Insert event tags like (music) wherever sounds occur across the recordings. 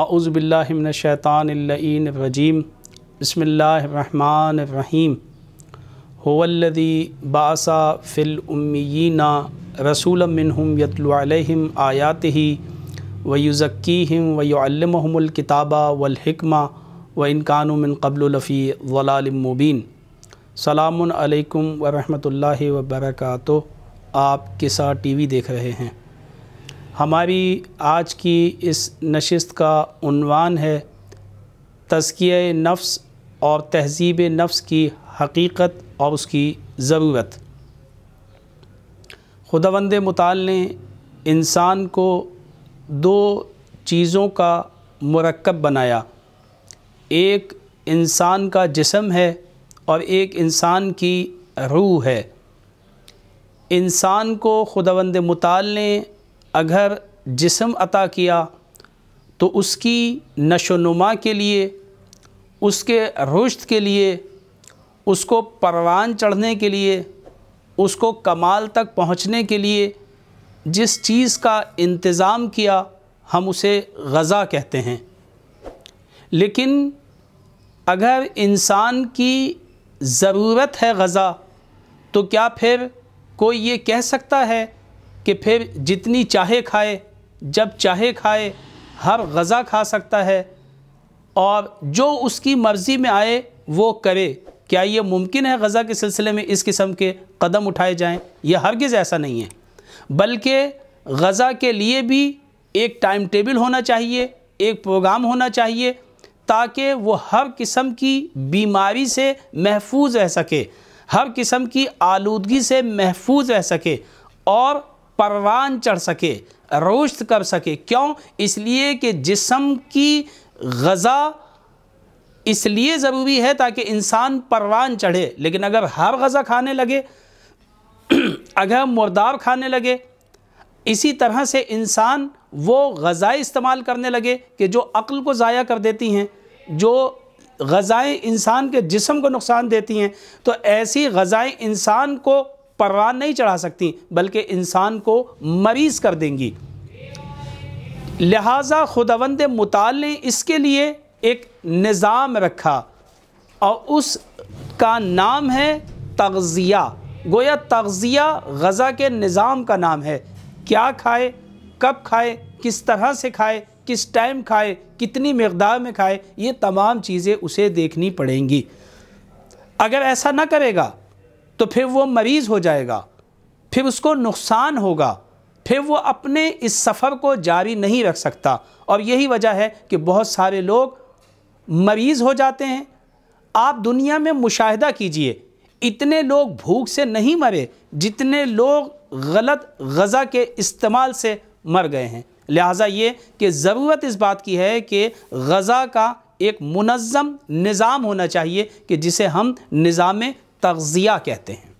आउज़बिल्लिमिनशैतानरजीम बसमीम होवल्लदी बासा फ़िल उम्मीना रसूल मिनहम यतलम आयात ही वयुज़क्कीम वयुअलमहमकिताबा वलहिकमा व इनकानुमिन कबलफ़ी वलालमुबीन सलामकम वरहमल वर्का आप किसा टी वी देख रहे हैं हमारी आज की इस नशस्त का उनवान है तस्किया नफ्स और तहजीब नफ्स की हकीकत और उसकी ज़रूरत खुदावंद मताल ने इंसान को दो चीज़ों का मरकब बनाया एक इंसान का जिसम है और एक इंसान की रूह है इंसान को खुदावंद मताल ने अगर जिसम अता किया तो उसकी नशोनुमा के लिए उसके रुश्त के लिए उसको परवान चढ़ने के लिए उसको कमाल तक पहुँचने के लिए जिस चीज़ का इंतज़ाम किया हम उसे गज़ा कहते हैं लेकिन अगर इंसान की ज़रूरत है गज़ा तो क्या फिर कोई ये कह सकता है कि फिर जितनी चाहे खाए जब चाहे खाए हर गज़ा खा सकता है और जो उसकी मर्ज़ी में आए वो करे क्या ये मुमकिन है गज़ा के सिलसिले में इस किस्म के कदम उठाए जाएं? यह हरगिज़ ऐसा नहीं है बल्कि गज़ा के लिए भी एक टाइम टेबल होना चाहिए एक प्रोग्राम होना चाहिए ताकि वो हर किस्म की बीमारी से महफूज रह सके हर किस्म की आलूदगी से महफूज रह सके और परवान चढ़ सके रोश्त कर सके क्यों इसलिए कि जिसम की गज़ा इसलिए ज़रूरी है ताकि इंसान परवान चढ़े लेकिन अगर हर गज़ा खाने लगे (clears throat) अगर मुर्दार खाने लगे इसी तरह से इंसान वो गज़ाएँ इस्तेमाल करने लगे कि जो अक्ल को ज़ाया कर देती हैं जो गज़ाएँ इंसान के जिसम को नुकसान देती हैं तो ऐसी गज़ाएँ इंसान को परवान नहीं चढ़ा सकती बल्कि इंसान को मरीज़ कर देंगी लिहाजा खुदावंद मुताल ने इसके लिए एक निज़ाम रखा और उस का नाम है तगज़िया गोया तगज़िया गज़ा के निज़ाम का नाम है क्या खाए कब खाए किस तरह से खाए किस टाइम खाए कितनी मकदार में खाए ये तमाम चीज़ें उसे देखनी पड़ेंगी अगर ऐसा ना करेगा तो फिर वो मरीज़ हो जाएगा फिर उसको नुकसान होगा फिर वो अपने इस सफ़र को जारी नहीं रख सकता और यही वजह है कि बहुत सारे लोग मरीज़ हो जाते हैं आप दुनिया में मुशाहिदा कीजिए इतने लोग भूख से नहीं मरे जितने लोग गलत गज़ा के इस्तेमाल से मर गए हैं लिहाजा ये कि ज़रूरत इस बात की है कि गज़ा का एक मुनज़म निज़ाम होना चाहिए कि जिसे हम निज़ाम तगज़िया कहते हैं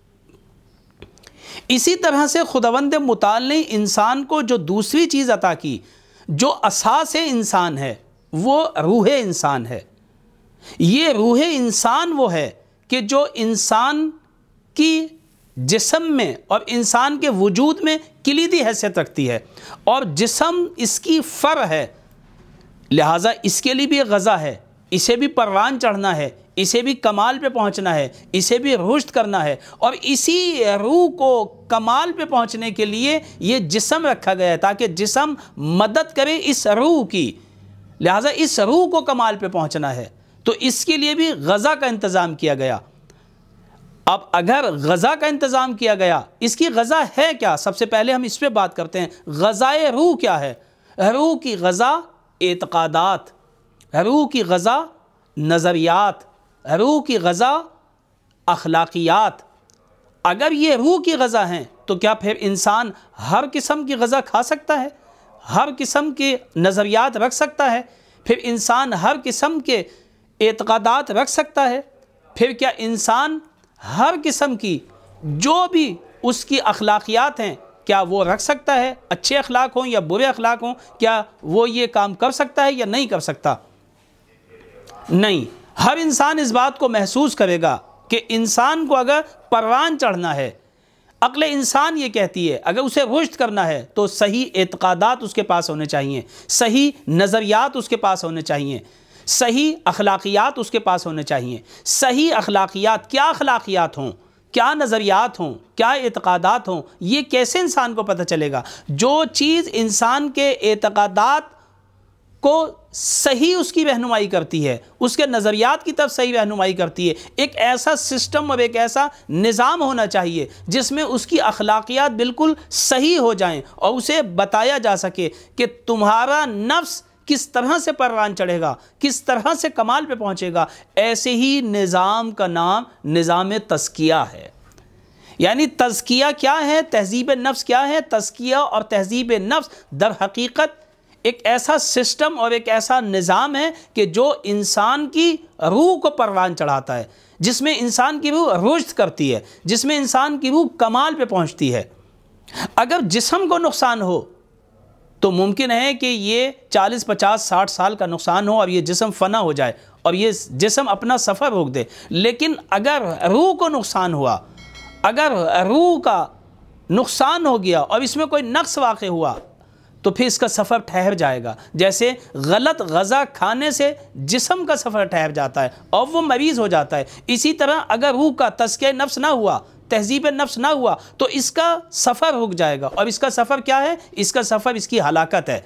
इसी तरह से खुदावंद मुताल ने इंसान को जो दूसरी चीज़ अता की जो असास इंसान है वो रूह इंसान है ये रूह इंसान वो है कि जो इंसान की जिसम में और इंसान के वजूद में किलीदी हैसियत रखती है और जिसम इसकी फ़र है लिहाजा इसके लिए भी गज़ा है इसे भी परवान चढ़ना है इसे भी कमाल पे पहुंचना है इसे भी रुश्त करना है और इसी रूह को कमाल पे पहुंचने के लिए ये जिसम रखा गया है ताकि जिसम मदद करे इस रूह की लिहाजा इस रूह को कमाल पे पहुंचना है तो इसके लिए भी गज़ा का इंतज़ाम किया गया अब अगर गज़ा का इंतज़ाम किया गया इसकी गज़ा है क्या सबसे पहले हम इस पर बात करते हैं गज़ाए रूह क्या है रूह की गज़ा एतक़ादात रूह की गज़ा नज़रियात रूह की गज़ा अखलाकियात अगर ये रूह की गज़ा हैं तो क्या फिर इंसान हर किस्म की गज़ा खा सकता है हर किस्म के नज़रियात रख सकता है फिर इंसान हर किस्म के एतक़ादात रख सकता है फिर क्या इंसान हर किस्म की जो भी उसकी अखलाकियात हैं क्या वो रख सकता है अच्छे अखलाक हों या बुरे अखलाक हों क्या वो ये काम कर सकता है या नहीं कर सकता नहीं हर इंसान इस बात को महसूस करेगा कि इंसान को अगर परवान चढ़ना है अकल इंसान ये कहती है अगर उसे रुश्त करना है तो सही एतकादात उसके पास होने चाहिए सही नज़रियात उसके पास होने चाहिए सही अखलाकियात उसके पास होने चाहिए सही अखलाकियात क्या अखलाकियात हों क्या नज़रियात हों क्या एतकादात हों ये कैसे इंसान को पता चलेगा जो चीज़ इंसान के एतकादात को सही उसकी रहनुमाई करती है उसके नज़रियात की तरफ सही रहनुमाई करती है एक ऐसा सिस्टम और एक ऐसा निज़ाम होना चाहिए जिसमें उसकी अखलाकियात बिल्कुल सही हो जाएं और उसे बताया जा सके कि तुम्हारा नफ्स किस तरह से परवान चढ़ेगा किस तरह से कमाल पे पहुंचेगा ऐसे ही निज़ाम का नाम निज़ाम तस्किया है यानी तस्किया क्या है तहजीब नफ्स क्या है तस्किया और तहजीब नफ्स दर हकीकत एक ऐसा सिस्टम और एक ऐसा निज़ाम है कि जो इंसान की रूह को परवान चढ़ाता है जिसमें इंसान की रूह रुश्त करती है जिसमें इंसान की रूह कमाल पे पहुंचती है अगर जिसम को नुकसान हो तो मुमकिन है कि ये 40, 50, 60 साल का नुकसान हो और ये जिसम फना हो जाए और ये जिसम अपना सफ़र रोक दे लेकिन अगर रूह को नुकसान हुआ अगर रूह का नुकसान हो गया और इसमें कोई नक्स वाक़ हुआ तो फिर इसका सफ़र ठहर जाएगा जैसे गलत गज़ा खाने से जिसम का सफ़र ठहर जाता है और वो मरीज़ हो जाता है इसी तरह अगर रूह का तस्के नफ्स ना हुआ तहजीब नफ्स ना हुआ तो इसका सफ़र रुक जाएगा और इसका सफ़र क्या है इसका सफ़र इसकी हलाकत है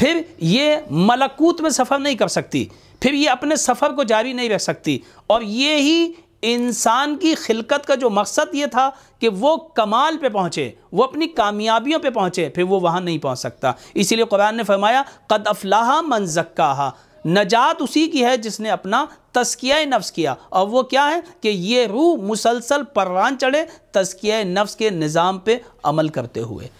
फिर ये मलकूत में सफ़र नहीं कर सकती फिर ये अपने सफ़र को जारी नहीं रख सकती और ये ही इंसान की खिलकत का जो मकसद ये था कि वो कमाल पे पहुँचे वो अपनी कामयाबियों पे पहुँचे फिर वो वहाँ नहीं पहुँच सकता इसीलिए कुरान ने फरमाया कद अफलाहा मन जक्का नजात उसी की है जिसने अपना तस्किया नफ्स किया और वो क्या है कि ये रूह मुसलसल परवान चढ़े तस्किया नफ्स के निज़ाम पर अमल करते हुए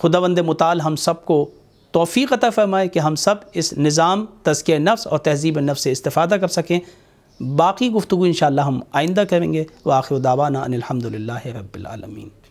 खुदा बंद मताल हम सब को तोफ़ी कतः फ़रमाए कि हम सब इस निज़ाम तस्किया नफ्स और तहजीब नफ्स से इस्ता कर सकें बाकी गुफ्तु इन हम आइंदा करेंगे व आखिर दावाना अनिलहमदिल्ला रबालमीन